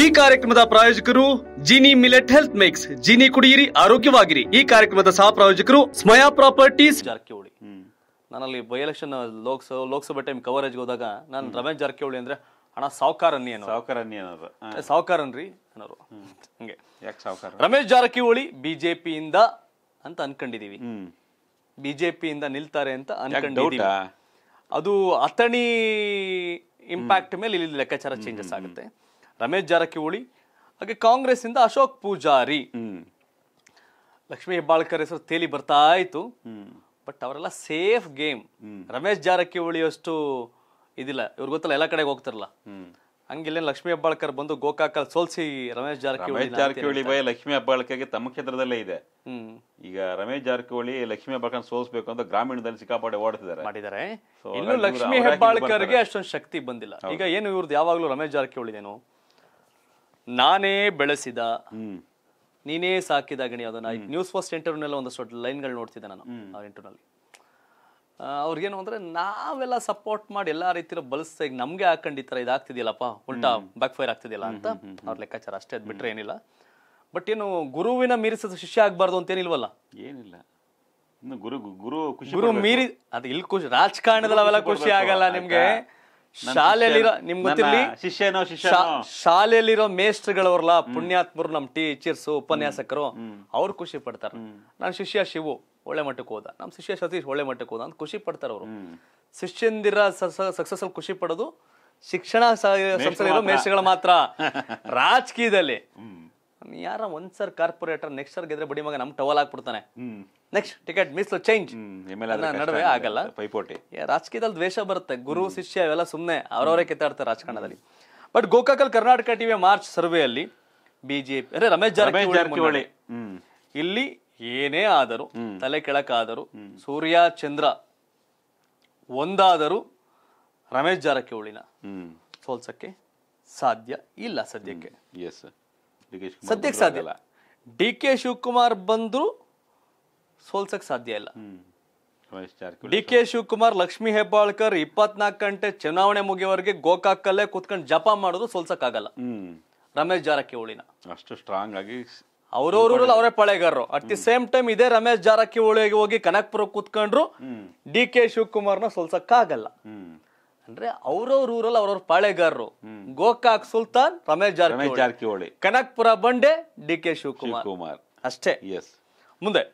ಈ ಕಾರ್ಯಕ್ರಮದ ಪ್ರಾಯೋಜಕರು Jini millet health mix Jini ಕುಡಿಯಿರಿ ಆರೋಗ್ಯವಾಗಿರಿ ಈ ಕಾರ್ಯಕ್ರಮದ ಸಹ ಪ್ರಾಯೋಜಕರು ಸ್ಮಯಾ ಪ್ರಾಪರ್ಟೀಸ್ ಜಾರಕಿಹೊಳಿ ನಾನಲ್ಲಿ by election Lok Sabha Lok Sabha time coverage ಹೋದಾಗ ನಾನು ರಮೇಶ್ ಜಾರಕಿಹೊಳಿ ಅಂದ್ರೆ ಹಣ ಸಾವುಕಾರನ್ನಿ ಅನ್ನೋ ಸಾವುಕಾರನ್ನಿ ಅನ್ನೋದು ಸಾವುಕಾರನ್ರಿ ಅನ್ನೋರು ಹಂಗೆ ಯಾಕೆ ರಮೇಶ್ ಜಾರಕಿಹೊಳಿ ಬಿಜೆಪಿಯಿಂದ ಅಂತ ಅನ್ಕೊಂಡಿದೀವಿ ಬಿಜೆಪಿಯಿಂದ ನಿಲ್ತಾರೆ ಅಂತ ಅನ್ಕೊಂಡಿದೀವಿ ಅದು ಅತಣಿ ಇಂಪ್ಯಾಕ್ಟ್ ಮೇಲೆ ಇಲ್ಲಿ ಲೆಕ್ಕಾಚಾರ ಚೇಂಜಸ್ ಆಗುತ್ತೆ ರಮೇಶ್ ಜಾರಕಿಹೊಳಿ ಹಾಗೆ ಕಾಂಗ್ರೆಸ್ ಇಂದ ಅಶೋಕ್ ಪೂಜಾರಿ ಲಕ್ಷ್ಮೀ ಹೆಬ್ಬಾಳ್ಕರ್ ಹೆಸರು ತೇಲಿ ಬರ್ತಾ ಇತ್ತು ಬಟ್ ಅವರೆಲ್ಲ ಸೇಫ್ ಗೇಮ್ ರಮೇಶ್ ಜಾರಕಿಹೊಳಿ ಅಷ್ಟು ಇದಿಲ್ಲ ಇವ್ರು ಗೊತ್ತಲ್ಲ ಎಲ್ಲ ಕಡೆ ಹೋಗ್ತಿರಲ್ಲ ಹಂಗಿಲ್ಲ ಲಕ್ಷ್ಮೀ ಹೆಬ್ಬಾಳ್ಕರ್ ಬಂದು ಗೋಕಾಕಲ್ ಸೋಲ್ಸಿ ರಮೇಶ್ ಜಾರಕಿಹೊಳಿ ಜಾರಕಿಹೊಳಿ ಭಯ ಲಕ್ಷ್ಮೀ ಹೆಬ್ಬಾಳ್ಕರ್ಗೆ ತಮ್ಮ ಕ್ಷೇತ್ರದಲ್ಲೇ ಇದೆ ಈಗ ರಮೇಶ್ ಜಾರಕಿಹೊಳಿ ಲಕ್ಷ್ಮೀ ಹೆಬ್ಬಾಳ್ಕರ್ ಸೋಲ್ಸ್ಬೇಕು ಅಂತ ಗ್ರಾಮೀಣದಲ್ಲಿ ಸಿಕ್ಕಾಪಟ್ಟೆ ಓಡ್ತಿದ್ದಾರೆ ಮಾಡಿದ್ದಾರೆ ಇನ್ನು ಲಕ್ಷ್ಮೀ ಹೆಬ್ಬಾಳ್ಕರ್ಗೆ ಅಷ್ಟೊಂದು ಶಕ್ತಿ ಬಂದಿಲ್ಲ ಈಗ ಏನು ಇವ್ರದ್ದು ಯಾವಾಗಲೂ ರಮೇಶ್ ಜಾರಕಿಹೊಳಿ ಏನು ನಾನೇ ಬೆಳೆಸಿದ ನೀನೇ ಸಾಕಿದ ಗಣಿ ಅದನ್ನ ನ್ಯೂಸ್ ಫಸ್ಟ್ ಇಂಟರ್ವ್ಯೂನೆಲ್ಲ ಒಂದಷ್ಟು ಲೈನ್ಗಳು ನೋಡ್ತಿದ್ದೆ ನಾನು ಆ ಇಂಟರ್ವ್ಯೂನಲ್ಲಿ ಅವ್ರಿಗೇನು ಅಂದ್ರೆ ನಾವೆಲ್ಲ ಸಪೋರ್ಟ್ ಮಾಡಿ ಎಲ್ಲಾ ರೀತಿಯಲ್ಲೂ ಬಲಸ್ತಾ ಈಗ ನಮ್ಗೆ ಹಾಕೊಂಡು ಈ ತರ ಇದಾಗ್ತಿದೆಯಲ್ಲಪ್ಪ ಉಲ್ಟಾ ಬ್ಯಾಕ್ ಫೈರ್ ಆಗ್ತಿದೆಯಲ್ಲ ಅಂತ ಅವ್ರ ಲೆಕ್ಕಾಚಾರ ಅಷ್ಟೇ ಅದ್ ಬಿಟ್ರೆ ಏನಿಲ್ಲ ಬಟ್ ಏನು ಗುರುವಿನ ಮೀರಿಸಿದ ಶಿಷ್ಯ ಆಗ್ಬಾರ್ದು ಅಂತ ಏನಿಲ್ವಲ್ಲ ಏನಿಲ್ಲ ಗುರು ಗುರು ಗುರು ಮೀರಿ ಅದು ಇಲ್ಲಿ ಖುಷಿ ರಾಜಕಾರಣದಲ್ಲಿ ಅವೆಲ್ಲ ಖುಷಿ ಆಗಲ್ಲ ನಿಮ್ಗೆ ಶಾಲೆಯಲ್ಲಿರೋ ನಿಮ್ ಗೊತ್ತಿರಲಿ ಶಿಷ್ಯನೋ ಶಿಷ್ಯ ಶಾಲೆಯಲ್ಲಿರೋ ಮೇಸ್ಟ್ಗಳವ್ರಲ್ಲ ಪುಣ್ಯಾತ್ಮರು ನಮ್ ಟೀಚರ್ಸ್ ಉಪನ್ಯಾಸಕರು ಅವ್ರು ಖುಷಿ ಪಡ್ತಾರೆ ನಾನು ಶಿಷ್ಯ ಶಿವು ಒಳ್ಳೆ ಮಟ್ಟಕ್ಕೆ ಹೋದ ನಮ್ಮ ಶಿಷ್ಯ ಸತೀಶ್ ಒಳ್ಳೆ ಮಟ್ಟಕ್ಕೆ ಹೋದ ಅಂತ ಖುಷಿ ಪಡ್ತಾರೆ ಅವರು ಶಿಷ್ಯಂದಿರ ಸಕ್ಸಸ್ ಖುಷಿ ಪಡೋದು ಶಿಕ್ಷಣ ಸಂಸ್ಥೆಯಲ್ಲಿರೋ ಮಾತ್ರ ರಾಜಕೀಯದಲ್ಲಿ ಯಾರ ಒಂದ್ ಸರ್ ಕಾರ್ಪೊರೇಟರ್ ನೆಕ್ಸ್ಟ್ ಸರ್ ಗೆದ್ರೆ ಬಡಿ ಮಗ ನಮ್ ಟವಲ್ ಹಾಕ್ಬಿಡ್ತಾನೆ ನೆಕ್ಸ್ಟ್ ಟಿಕೆಟ್ ಮಿಸ್ ಚೇಂಜ್ ನಡುವೆ ಆಗಲ್ಲ ಪೈಪೋಟಿ ರಾಜಕೀಯದಲ್ಲಿ ದ್ವೇಷ ಬರುತ್ತೆ ಗುರು ಶಿಷ್ಯ ಇವೆಲ್ಲ ಸುಮ್ಮನೆ ಅವರವರೇ ಕೆತ್ತಾಡ್ತಾರೆ ರಾಜಕಾರಣದಲ್ಲಿ ಬಟ್ ಗೋಕಾಕಲ್ ಕರ್ನಾಟಕ ಟಿವಿ ಮಾರ್ಚ್ ಸರ್ವೆಯಲ್ಲಿ ಬಿಜೆಪಿ ಅಂದ್ರೆ ರಮೇಶ್ ಜಾರಕಿಹೊಳಿ ಇಲ್ಲಿ ಏನೇ ಆದರೂ ತಲೆ ಕೆಳಕಾದರೂ ಸೂರ್ಯ ಚಂದ್ರ ಒಂದಾದರೂ ರಮೇಶ್ ಜಾರಕಿಹೊಳಿನ ಸೋಲ್ಸಕ್ಕೆ ಸಾಧ್ಯ ಇಲ್ಲ ಸದ್ಯಕ್ಕೆ ಎಸ್ ಸದ್ಯಕ್ಕೆ ಸಾಧ್ಯ ಇಲ್ಲ ಡಿ ಕೆ ಶಿವಕುಮಾರ್ ಬಂದ್ರು ಸೋಲ್ಸಕ್ ಸಾಧ್ಯ ಇಲ್ಲ ಡಿ ಕೆ ಶಿವಕುಮಾರ್ ಲಕ್ಷ್ಮಿ ಹೆಬ್ಬಾಳ್ಕರ್ ಇಪ್ಪತ್ನಾಲ್ಕು ಗಂಟೆ ಚುನಾವಣೆ ಮುಗಿಯವರೆಗೆ ಗೋಕಾಕಲ್ಲೇ ಕುತ್ಕೊಂಡು ಜಪ ಮಾಡೋದು ಸೋಲ್ಸಕ್ ಆಗಲ್ಲ ರಮೇಶ್ ಜಾರಕಿಹೊಳಿನ ಅಷ್ಟು ಸ್ಟ್ರಾಂಗ್ ಆಗಿ ಅವ್ರವ್ರ ಅವರೇ ಪಳೆಗಾರರು ಅಟ್ ದಿ ಸೇಮ್ ಟೈಮ್ ಇದೇ ರಮೇಶ್ ಜಾರಕಿಹೊಳಿಗೆ ಹೋಗಿ ಕನಕ್ಪುರ ಕುತ್ಕೊಂಡ್ರು ಡಿ ಕೆ ಶಿವಕುಮಾರ್ನ ಸೋಲ್ಸಕ್ಕಾಗಲ್ಲ ಅಂದ್ರೆ ಅವ್ರವ್ರ ಊರಲ್ಲಿ ಅವ್ರವ್ರ ಪಾಳೆಗಾರರು ಗೋಕಾಕ್ ಸುಲ್ತಾನ್ ರಮೇಶ್ ಜಾರಕಿಹೊಳಿ ಜಾರಕಿಹೊಳಿ ಕನಕ್ಪುರ ಬಂಡೆ ಡಿ ಕೆ ಶಿವಕುಮಾರ್ ಅಷ್ಟೇ ಎಸ್ ಮುಂದೆ